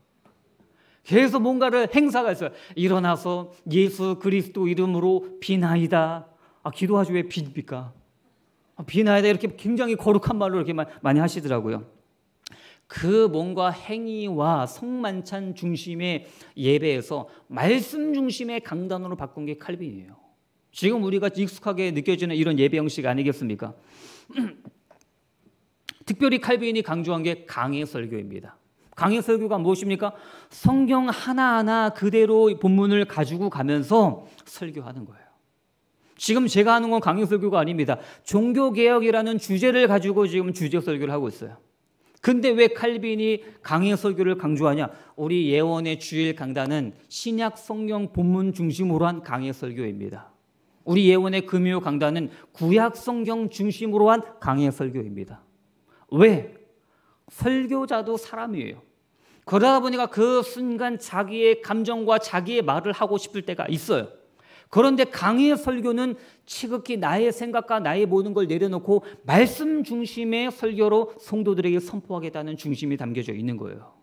계속 뭔가를 행사가 있어요. 일어나서 예수 그리스도 이름으로 비나이다. 아, 기도하지 왜 빕니까? 아, 비나이다. 이렇게 굉장히 거룩한 말로 이렇게 많이 하시더라고요. 그 뭔가 행위와 성만찬 중심의 예배에서 말씀 중심의 강단으로 바꾼 게 칼빈이에요. 지금 우리가 익숙하게 느껴지는 이런 예배 형식 아니겠습니까? 특별히 칼빈이 강조한 게 강의 설교입니다. 강행설교가 무엇입니까? 성경 하나하나 그대로 본문을 가지고 가면서 설교하는 거예요. 지금 제가 하는 건 강행설교가 아닙니다. 종교개혁이라는 주제를 가지고 지금 주제설교를 하고 있어요. 근데 왜 칼빈이 강행설교를 강조하냐? 우리 예원의 주일 강단은 신약 성경 본문 중심으로 한 강행설교입니다. 우리 예원의 금요 강단은 구약 성경 중심으로 한 강행설교입니다. 왜? 설교자도 사람이에요. 그러다 보니까 그 순간 자기의 감정과 자기의 말을 하고 싶을 때가 있어요. 그런데 강의 설교는 지극히 나의 생각과 나의 모든 걸 내려놓고 말씀 중심의 설교로 성도들에게 선포하겠다는 중심이 담겨져 있는 거예요.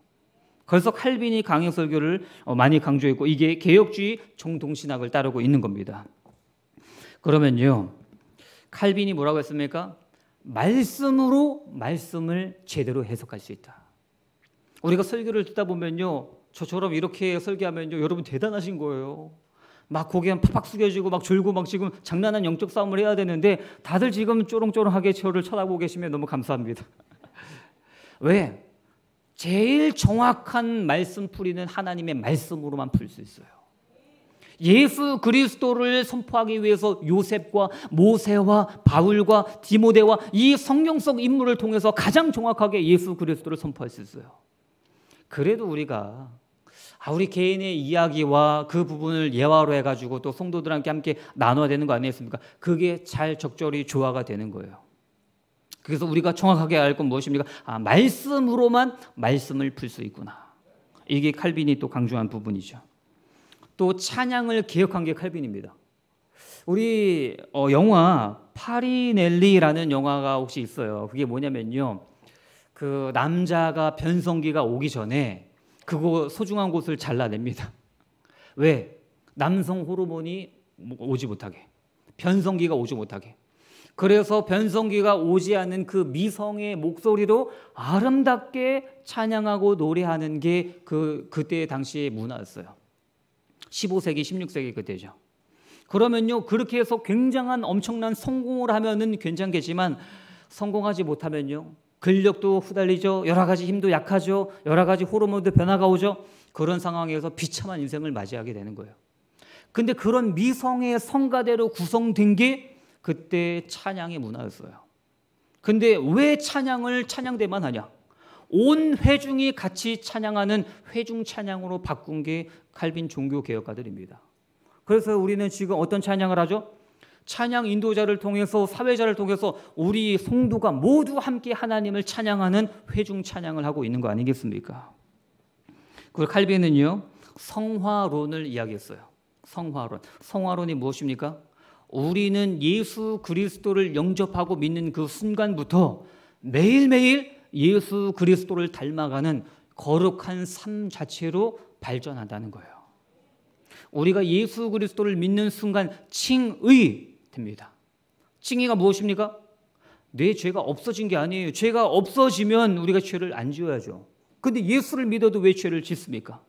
그래서 칼빈이 강의 설교를 어, 많이 강조했고 이게 개혁주의 정동신학을 따르고 있는 겁니다. 그러면요. 칼빈이 뭐라고 했습니까? 말씀으로 말씀을 제대로 해석할 수 있다. 우리가 설교를 듣다 보면요. 저처럼 이렇게 설교하면요. 여러분 대단하신 거예요. 막 고개만 팍팍 숙여지고 막 졸고 막 지금 장난한 영적 싸움을 해야 되는데 다들 지금 쪼롱쪼롱하게 저를 쳐다보고 계시면 너무 감사합니다. 왜? 제일 정확한 말씀풀이는 하나님의 말씀으로만 풀 수 있어요. 예수 그리스도를 선포하기 위해서 요셉과 모세와 바울과 디모데와 이 성경 속 인물을 통해서 가장 정확하게 예수 그리스도를 선포할 수 있어요. 그래도 우리가 아, 우리 개인의 이야기와 그 부분을 예화로 해가지고 또 성도들한테 함께 나눠야 되는 거 아니겠습니까? 그게 잘 적절히 조화가 되는 거예요. 그래서 우리가 정확하게 알 건 무엇입니까? 아, 말씀으로만 말씀을 풀 수 있구나. 이게 칼빈이 또 강조한 부분이죠. 또 찬양을 기억한 게 칼빈입니다. 우리 어, 영화 파리넬리라는 영화가 혹시 있어요. 그게 뭐냐면요. 그 남자가 변성기가 오기 전에 그거 소중한 곳을 잘라냅니다. 왜? 남성 호르몬이 뭐 오지 못하게. 변성기가 오지 못하게. 그래서 변성기가 오지 않은 그 미성의 목소리로 아름답게 찬양하고 노래하는 게 그 그때 당시의 문화였어요. 15세기, 16세기 그때죠. 그러면요, 그렇게 해서 굉장한 엄청난 성공을 하면은 괜찮겠지만 성공하지 못하면요, 근력도 후달리죠. 여러 가지 힘도 약하죠. 여러 가지 호르몬도 변화가 오죠. 그런 상황에서 비참한 인생을 맞이하게 되는 거예요. 근데 그런 미성의 성가대로 구성된 게 그때 찬양의 문화였어요. 근데 왜 찬양을 찬양대만 하냐? 온 회중이 같이 찬양하는 회중 찬양으로 바꾼 게 칼빈 종교 개혁가들입니다. 그래서 우리는 지금 어떤 찬양을 하죠? 찬양 인도자를 통해서 사회자를 통해서 우리 성도가 모두 함께 하나님을 찬양하는 회중 찬양을 하고 있는 거 아니겠습니까? 그리고 칼빈은요 성화론을 이야기했어요. 성화론. 성화론이 무엇입니까? 우리는 예수 그리스도를 영접하고 믿는 그 순간부터 매일매일 예수 그리스도를 닮아가는 거룩한 삶 자체로 발전한다는 거예요. 우리가 예수 그리스도를 믿는 순간 칭의 됩니다. 칭의가 무엇입니까? 내 죄가 없어진 게 아니에요. 죄가 없어지면 우리가 죄를 안 지어야죠. 근데 예수를 믿어도 왜 죄를 짓습니까?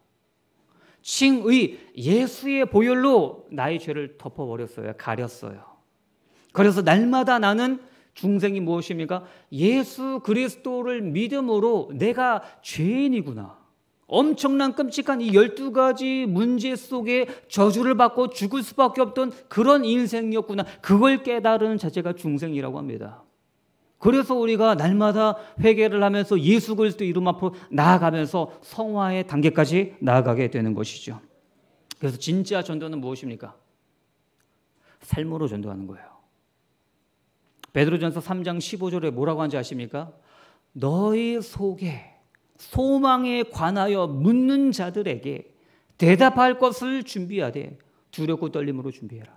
칭의 예수의 보혈로 나의 죄를 덮어버렸어요. 가렸어요. 그래서 날마다 나는 중생이 무엇입니까? 예수 그리스도를 믿음으로 내가 죄인이구나. 엄청난 끔찍한 이 12가지 문제 속에 저주를 받고 죽을 수밖에 없던 그런 인생이었구나. 그걸 깨달은 자체가 중생이라고 합니다. 그래서 우리가 날마다 회개를 하면서 예수 그리스도 이름 앞으로 나아가면서 성화의 단계까지 나아가게 되는 것이죠. 그래서 진짜 전도는 무엇입니까? 삶으로 전도하는 거예요. 베드로전서 3장 15절에 뭐라고 하는지 아십니까? 너희 속에 소망에 관하여 묻는 자들에게 대답할 것을 준비하되 두렵고 떨림으로 준비해라.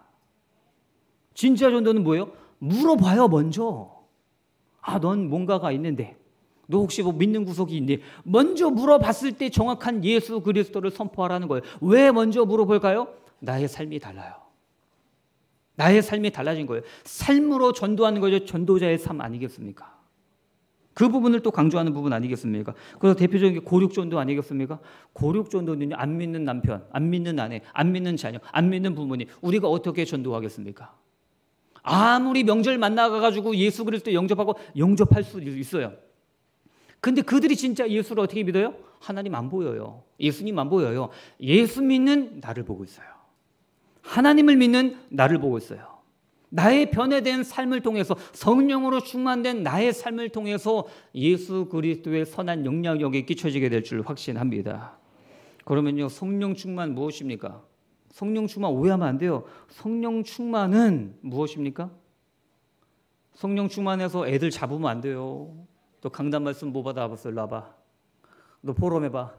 진짜 전도는 뭐예요? 물어봐요, 먼저. 아, 넌 뭔가가 있는데. 너 혹시 뭐 믿는 구석이 있니? 먼저 물어봤을 때 정확한 예수 그리스도를 선포하라는 거예요. 왜 먼저 물어볼까요? 나의 삶이 달라요. 나의 삶이 달라진 거예요. 삶으로 전도하는 거죠. 전도자의 삶 아니겠습니까? 그 부분을 또 강조하는 부분 아니겠습니까? 그래서 대표적인 게 고륙존도 아니겠습니까? 고륙존도는 안 믿는 남편, 안 믿는 아내, 안 믿는 자녀, 안 믿는 부모님 우리가 어떻게 전도하겠습니까? 아무리 명절 만나가가지고 예수 그리스도 영접하고 영접할 수 있어요. 근데 그들이 진짜 예수를 어떻게 믿어요? 하나님 안 보여요. 예수님 안 보여요. 예수 믿는 나를 보고 있어요. 하나님을 믿는 나를 보고 있어요. 나의 변화된 삶을 통해서 성령으로 충만된 나의 삶을 통해서 예수 그리스도의 선한 영향력이 끼쳐지게 될 줄 확신합니다. 그러면요 성령 충만 무엇입니까? 성령 충만 오해하면 안 돼요. 성령 충만은 무엇입니까? 성령 충만해서 애들 잡으면 안 돼요. 너 강단 말씀 뭐 받아봤어? 일봐너 포럼 해봐.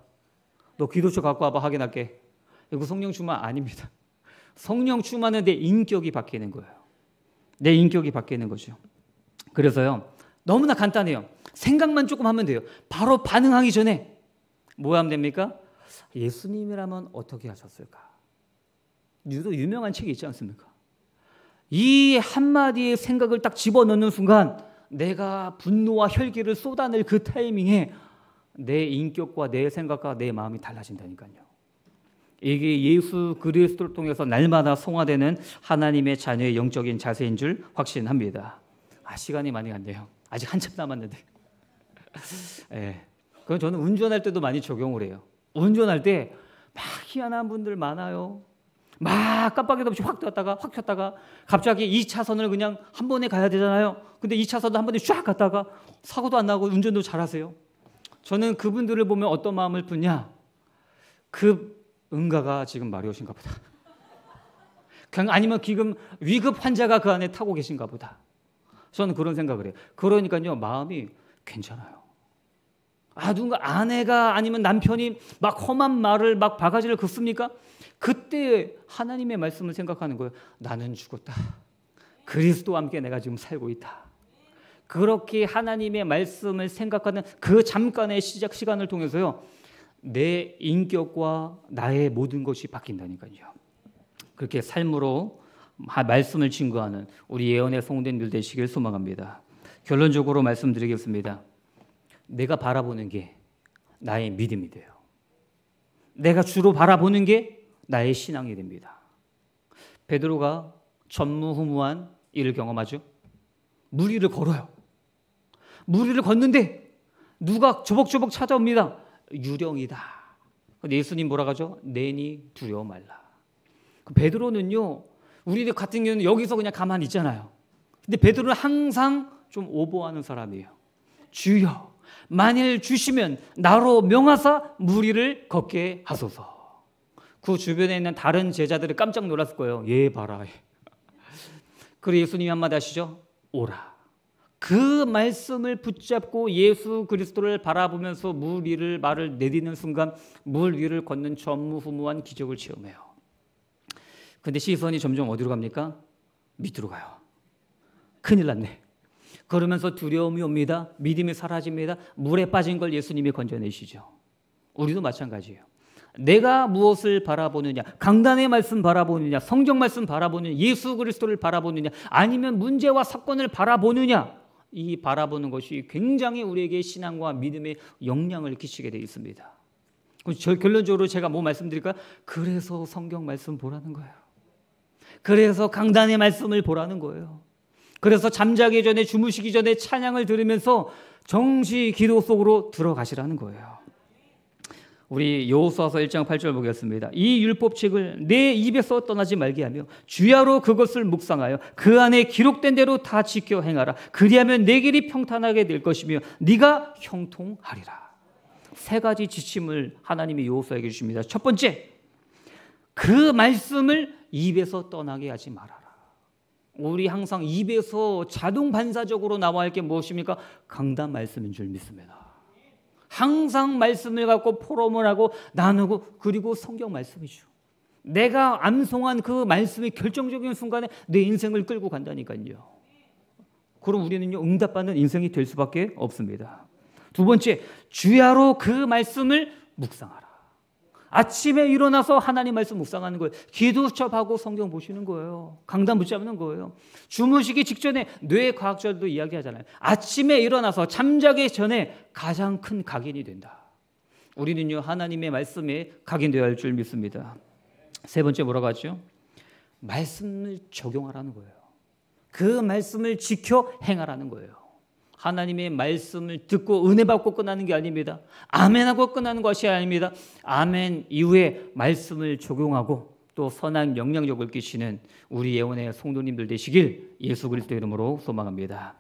너 기도처 갖고 와봐. 확인할게. 이거 성령 충만 아닙니다. 성령 충만은 내 인격이 바뀌는 거예요. 내 인격이 바뀌는 거죠. 그래서요. 너무나 간단해요. 생각만 조금 하면 돼요. 바로 반응하기 전에 뭐 하면 됩니까? 예수님이라면 어떻게 하셨을까? 유도 유명한 책이 있지 않습니까? 이 한마디의 생각을 딱 집어넣는 순간 내가 분노와 혈기를 쏟아낼 그 타이밍에 내 인격과 내 생각과 내 마음이 달라진다니까요. 이게 예수 그리스도를 통해서 날마다 성화되는 하나님의 자녀의 영적인 자세인 줄 확신합니다. 아, 시간이 많이 갔네요. 아직 한참 남았는데. 예. 네. 그럼 저는 운전할 때도 많이 적용을 해요. 운전할 때막 희한한 분들 많아요. 막 깜빡이도 없이 확 떴다가 확 켰다가 갑자기 2차선을 그냥 한 번에 가야 되잖아요. 근데 2차선도 한 번에 쫙 갔다가 사고도 안 나고 운전도 잘하세요. 저는 그분들을 보면 어떤 마음을 품냐? 그 응가가 지금 말이 오신가 보다. 아니면 지금 위급 환자가 그 안에 타고 계신가 보다. 저는 그런 생각을 해요. 그러니까요, 마음이 괜찮아요. 아, 누가 아내가 아니면 남편이 막 험한 말을 막 바가지를 긋습니까? 그때 하나님의 말씀을 생각하는 거예요. 나는 죽었다. 그리스도와 함께 내가 지금 살고 있다. 그렇게 하나님의 말씀을 생각하는 그 잠깐의 시작 시간을 통해서요. 내 인격과 나의 모든 것이 바뀐다니까요. 그렇게 삶으로 말씀을 증거하는 우리 예언의 성된 일 되시길 소망합니다. 결론적으로 말씀드리겠습니다. 내가 바라보는 게 나의 믿음이 돼요. 내가 주로 바라보는 게 나의 신앙이 됩니다. 베드로가 전무후무한 일을 경험하죠. 무리를 걸어요. 무리를 걷는데 누가 조벅조벅 찾아옵니다. 유령이다. 예수님 뭐라 하죠? 내니 두려워 말라. 그 베드로는요. 우리들 같은 경우는 여기서 그냥 가만히 있잖아요. 근데 베드로는 항상 좀 오버하는 사람이에요. 주여 만일 주시면 나로 명하사 무리를 걷게 하소서. 그 주변에 있는 다른 제자들이 깜짝 놀랐을 거예요. 예, 봐라. 예. 그리고 예수님이 한마디 하시죠. 오라. 그 말씀을 붙잡고 예수 그리스도를 바라보면서 물 위를 말을 내딛는 순간 물 위를 걷는 전무후무한 기적을 체험해요. 근데 시선이 점점 어디로 갑니까? 밑으로 가요. 큰일 났네. 그러면서 두려움이 옵니다. 믿음이 사라집니다. 물에 빠진 걸 예수님이 건져내시죠. 우리도 마찬가지예요. 내가 무엇을 바라보느냐, 강단의 말씀 바라보느냐, 성경 말씀 바라보느냐, 예수 그리스도를 바라보느냐, 아니면 문제와 사건을 바라보느냐, 이 바라보는 것이 굉장히 우리에게 신앙과 믿음의 영향을 끼치게 되어 있습니다. 저 결론적으로 제가 뭐 말씀드릴까? 그래서 성경 말씀 보라는 거예요. 그래서 강단의 말씀을 보라는 거예요. 그래서 잠자기 전에 주무시기 전에 찬양을 들으면서 정시 기도 속으로 들어가시라는 거예요. 우리 여호수아서 1장 8절 보겠습니다. 이 율법책을 내 입에서 떠나지 말게 하며 주야로 그것을 묵상하여 그 안에 기록된 대로 다 지켜 행하라. 그리하면 내 길이 평탄하게 될 것이며 네가 형통하리라. 세 가지 지침을 하나님이 여호수아에게 주십니다. 첫 번째, 그 말씀을 입에서 떠나게 하지 말아라. 우리 항상 입에서 자동 반사적으로 나와야 할 게 무엇입니까? 강단 말씀인 줄 믿습니다. 항상 말씀을 갖고 포럼을 하고 나누고 그리고 성경 말씀이죠. 내가 암송한 그 말씀이 결정적인 순간에 내 인생을 끌고 간다니까요. 그럼 우리는요 응답받는 인생이 될 수밖에 없습니다. 두 번째 주야로 그 말씀을 묵상하라. 아침에 일어나서 하나님 말씀 묵상하는 거예요. 기도첩하고 성경 보시는 거예요. 강단 붙잡는 거예요. 주무시기 직전에 뇌 과학자들도 이야기하잖아요. 아침에 일어나서 잠자기 전에 가장 큰 각인이 된다. 우리는요 하나님의 말씀에 각인되어야 할 줄 믿습니다. 세 번째 뭐라고 하죠? 말씀을 적용하라는 거예요. 그 말씀을 지켜 행하라는 거예요. 하나님의 말씀을 듣고 은혜 받고 끝나는 게 아닙니다. 아멘하고 끝나는 것이 아닙니다. 아멘 이후에 말씀을 적용하고 또 선한 영향력을 끼치는 우리 예원의 성도님들 되시길 예수 그리스도 이름으로 소망합니다.